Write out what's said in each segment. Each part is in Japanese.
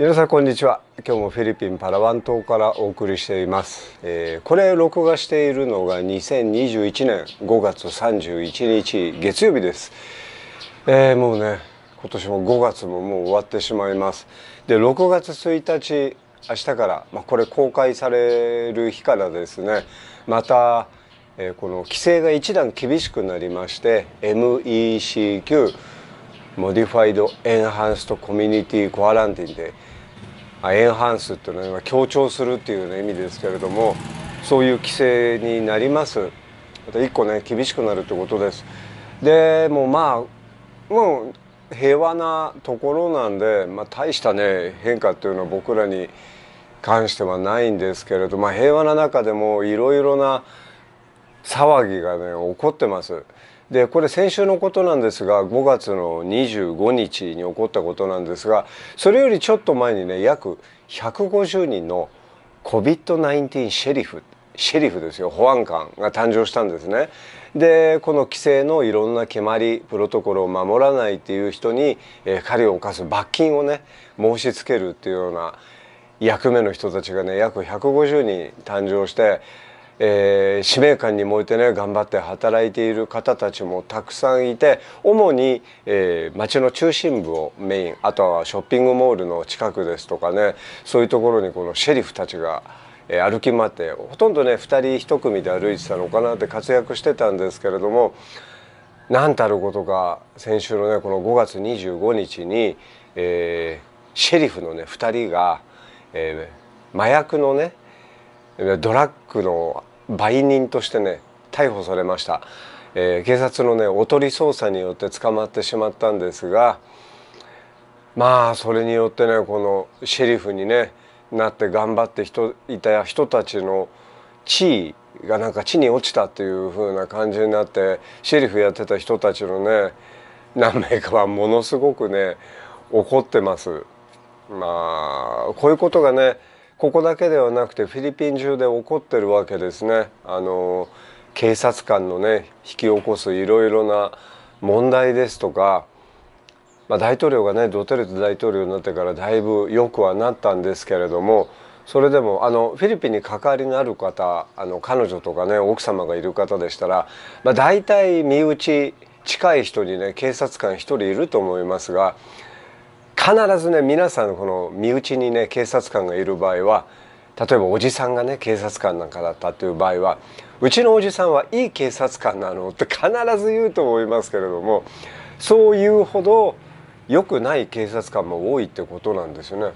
皆さんこんにちは今日もフィリピンパラワン島からお送りしています、えー、これ録画しているのが2021年5月31日月曜日です、えー、もうね今年も5月ももう終わってしまいますで6月1日明日から、まあ、これ公開される日からですねまた、えー、この規制が一段厳しくなりまして MECQ モディファイド・エンハンスト・コミュニティ・コアランティンでエンハンスっていうのは強調するっていう、ね、意味ですけれどもそういう規制になりますまた1個ね厳しくなるってことですでもまあもう平和なところなんで、まあ、大したね変化っていうのは僕らに関してはないんですけれど、まあ、平和な中でもいろいろな騒ぎがね起こってます。でこれ先週のことなんですが5月の25日に起こったことなんですがそれよりちょっと前にね約150人の COVID-19 シェリフシェリフですよ保安官が誕生したんですね。でこの規制のいろんな決まりプロトコルを守らないっていう人に、えー、狩りを犯す罰金をね申し付けるっていうような役目の人たちがね約150人誕生してえー、使命感に燃えてね頑張って働いている方たちもたくさんいて主に、えー、町の中心部をメインあとはショッピングモールの近くですとかねそういうところにこのシェリフたちが歩き回ってほとんどね2人1組で歩いてたのかなって活躍してたんですけれども何たることか先週のねこの5月25日に、えー、シェリフのね2人が、えー、麻薬のねドラッグの売人としてね逮捕されました、えー、警察のねおとり捜査によって捕まってしまったんですがまあそれによってねこのシェリフにねなって頑張って人いた人たちの地位がなんか地に落ちたっていう風な感じになってシェリフやってた人たちのね何名かはものすごくね怒ってます。まあこういうことがねここだけではなくてフィリピン中で起こってるわけですね。あの警察官のね引き起こすいろいろな問題ですとか、まあ、大統領がねドテルト大統領になってからだいぶ良くはなったんですけれどもそれでもあのフィリピンに関わりのある方あの彼女とかね奥様がいる方でしたら、まあ、大体身内近い人にね警察官1人いると思いますが必ずね皆さんこの身内にね警察官がいる場合は例えばおじさんがね警察官なんかだったという場合はうちのおじさんはいい警察官なのって必ず言うと思いますけれどもそういうほど良くない警察官も多いってことなんですよね。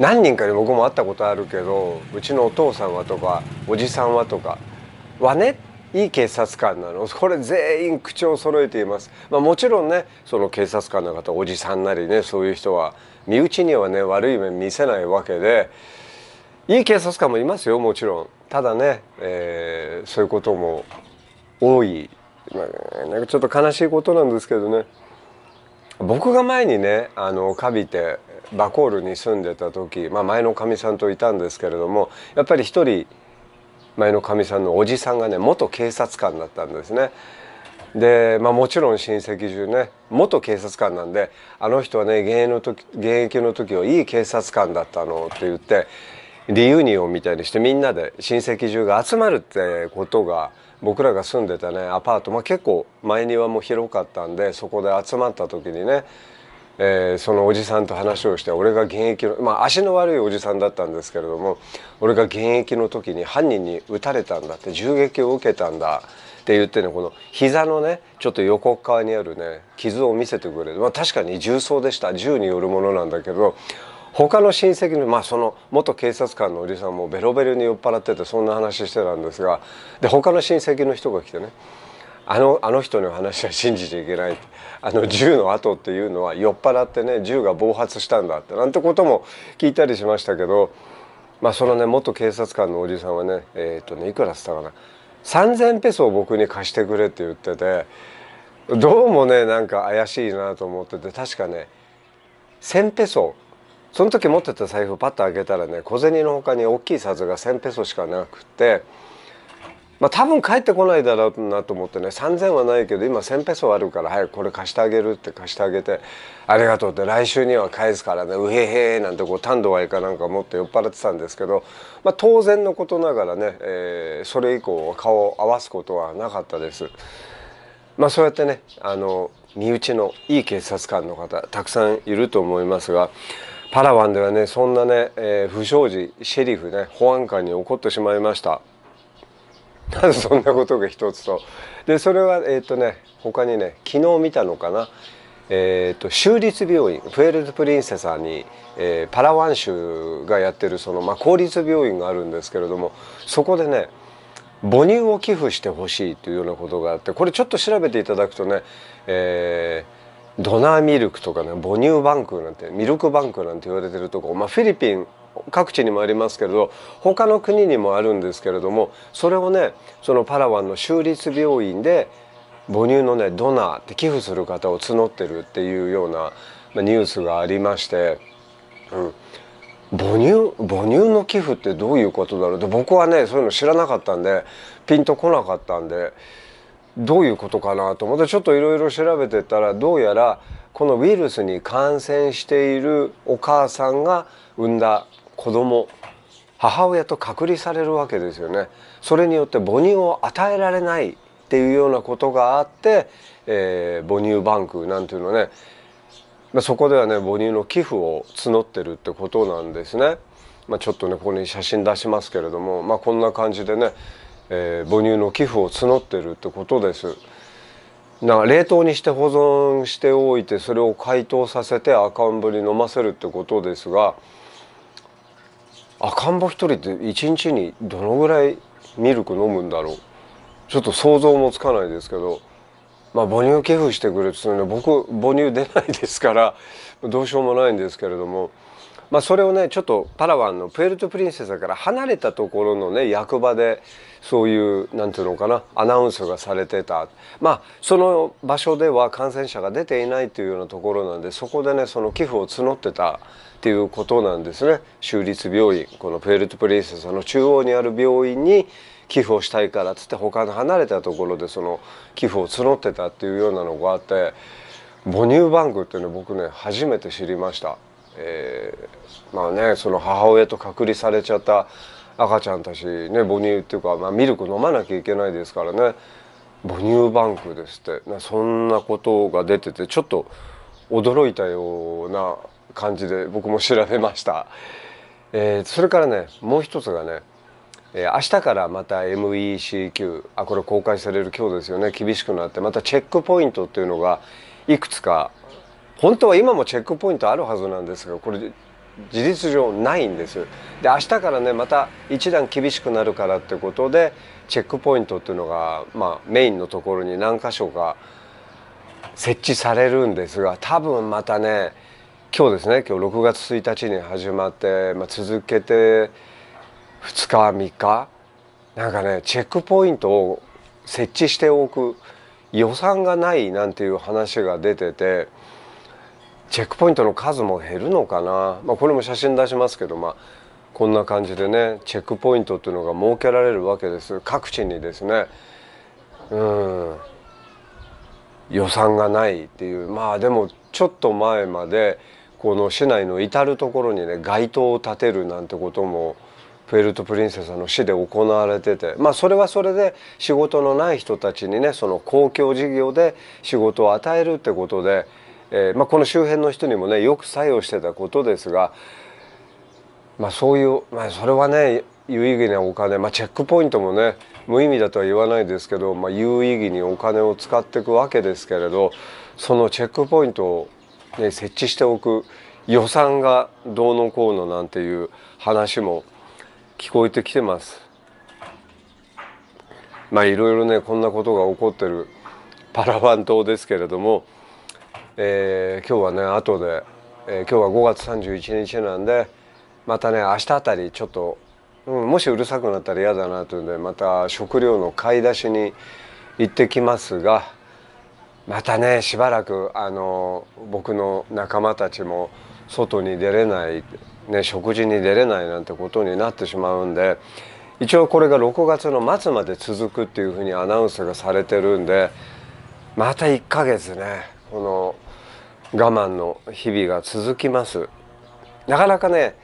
何人かに僕も会ったことあるけどうちのお父さんはとかおじさんはとかはねいい警察官なのこれ全員口を揃えています、まあ、もちろんねその警察官の方おじさんなりねそういう人は身内にはね悪い面見せないわけでいい警察官もいますよもちろんただね、えー、そういうことも多い、まあ、なんかちょっと悲しいことなんですけどね僕が前にねあのカビてバコールに住んでた時、まあ、前のかみさんといたんですけれどもやっぱり一人前のかみさんのおじさんがね元警察官だったんですね。で、まあ、もちろん親戚中ね元警察官なんであの人はね現役の時現役の時はいい警察官だったのって言ってリユニオンみたいにしてみんなで親戚中が集まるってことが僕らが住んでたねアパート、まあ、結構前庭も広かったんでそこで集まった時にねえー、そのおじさんと話をして俺が現役のまあ足の悪いおじさんだったんですけれども俺が現役の時に犯人に撃たれたんだって銃撃を受けたんだって言ってねこの膝のねちょっと横側にあるね傷を見せてくれる、まあ、確かに銃創でした銃によるものなんだけど他の親戚のまあその元警察官のおじさんもベロベロに酔っ払っててそんな話してたんですがで他の親戚の人が来てねあのあの人の話は信じちゃいけないあの銃の跡っていうのは酔っ払ってね銃が暴発したんだってなんてことも聞いたりしましたけど、まあ、そのね元警察官のおじさんはね,、えー、っとねいくらっつったかな3,000ペソを僕に貸してくれって言っててどうもねなんか怪しいなと思ってて確かね1,000ペソその時持ってた財布パッと開けたらね小銭のほかに大きい札が1,000ペソしかなくて。まあ、多分帰ってこないだろうなと思ってね3,000はないけど今1,000ペソあるから早くこれ貸してあげるって貸してあげて「ありがとう」って来週には返すからね「うへへ」なんてこう単独愛かなんか持って酔っ払ってたんですけど、まあ、当然のことながらね、えー、それ以降顔を合わすことはなかったです。まあ、そうやってねあの身内のいい警察官の方たくさんいると思いますが。パラワンではねそんなね、えー、不祥事シェリフね保安官に怒ってしまいました。な ぜそんなことが一つとでそれはえっ、ー、とね他にね昨日見たのかなえーと、州立病院プエルトプリンセサに、えー、パラワン州がやってるその、まあ、公立病院があるんですけれどもそこでね母乳を寄付してほしいというようなことがあってこれちょっと調べていただくとね、えー、ドナーミルクとかね母乳バンクなんてミルクバンクなんて言われてるとこ、まあ、フィリピン各地にもありますけれど他の国にもあるんですけれどもそれをねそのパラワンの州立病院で母乳のねドナーって寄付する方を募ってるっていうようなニュースがありまして、うん、母乳母乳の寄付ってどういうことだろうと僕はねそういうの知らなかったんでピンとこなかったんでどういうことかなと思ってちょっといろいろ調べてたらどうやらこのウイルスに感染しているお母さんが産んだ子供母親と隔離されるわけですよねそれによって母乳を与えられないっていうようなことがあって、えー、母乳バンクなんていうのね、まあ、そこではね母乳の寄付を募ってるってことなんですね。まあ、ちょっとねここに写真出しますけれども、まあ、こんな感じでね、えー、母乳の寄付を募ってるってことです。なんか冷凍にして保存しておいてそれを解凍させて赤んぶに飲ませるってことですが。赤ん坊一人って一日にどのぐらいミルク飲むんだろうちょっと想像もつかないですけど、まあ、母乳寄付してくれって言うので僕母乳出ないですからどうしようもないんですけれども。まあ、それをねちょっとパラワンのプエルトプリンセスから離れたところのね役場でそういう何て言うのかなアナウンスがされてたまあその場所では感染者が出ていないというようなところなんでそこでねその寄付を募ってたっていうことなんですね州立病院このプエルトプリンセスの中央にある病院に寄付をしたいからっつって他の離れたところでその寄付を募ってたっていうようなのがあって母乳バンクっていうの僕ね初めて知りました。えー、まあねその母親と隔離されちゃった赤ちゃんたちね母乳っていうか、まあ、ミルク飲まなきゃいけないですからね母乳バンクですってなそんなことが出ててちょっと驚いたような感じで僕も調べました。えー、それからねもう一つがね、えー、明日からまた MECQ あこれ公開される今日ですよね厳しくなってまたチェックポイントっていうのがいくつか本当は今もチェックポイントあるはずなんですがこれ事実上ないんですで明日からねまた一段厳しくなるからってことでチェックポイントっていうのが、まあ、メインのところに何箇所か設置されるんですが多分またね今日ですね今日6月1日に始まって、まあ、続けて2日3日なんかねチェックポイントを設置しておく予算がないなんていう話が出てて。チェックポイントの数も減るのかな、まあ、これも写真出しますけど、まあ、こんな感じでねチェックポイントっていうのが設けられるわけです各地にですねうん予算がないっていうまあでもちょっと前までこの市内の至る所にね街灯を建てるなんてこともプエルトプリンセスの市で行われててまあそれはそれで仕事のない人たちにねその公共事業で仕事を与えるってことでえー、まあ、この周辺の人にもねよく作用してたことですが、まあ、そういう、まあ、それはね有意義なお金、まあ、チェックポイントもね無意味だとは言わないですけど、まあ、有意義にお金を使っていくわけですけれどそのチェックポイントを、ね、設置しておく予算がどうのこうのなんていう話も聞こえてきてます。まあいろいろねこんなことが起こってるパラワン島ですけれどもえー、今日はね後で、えー、今日は5月31日なんでまたね明日あたりちょっと、うん、もしうるさくなったら嫌だなというんでまた食料の買い出しに行ってきますがまたねしばらくあの僕の仲間たちも外に出れない、ね、食事に出れないなんてことになってしまうんで。一応これが6月の末まで続くっていうふうにアナウンスがされてるんでまた1ヶ月ねこの我慢の日々が続きますなかなかね、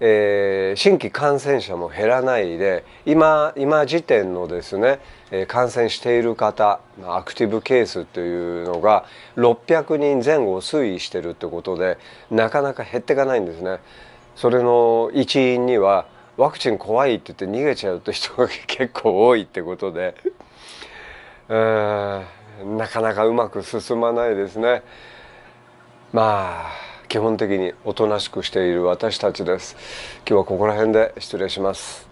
えー、新規感染者も減らないで今今時点のですね、えー、感染している方アクティブケースというのが600人前後推移してるってことでなかなか減っていかないんですね。それの一因にはワクチン怖いって言って逃げちゃうと人が 結構多いってことでなかなかうまく進まないですね。まあ基本的におとなしくしている私たちです今日はここら辺で失礼します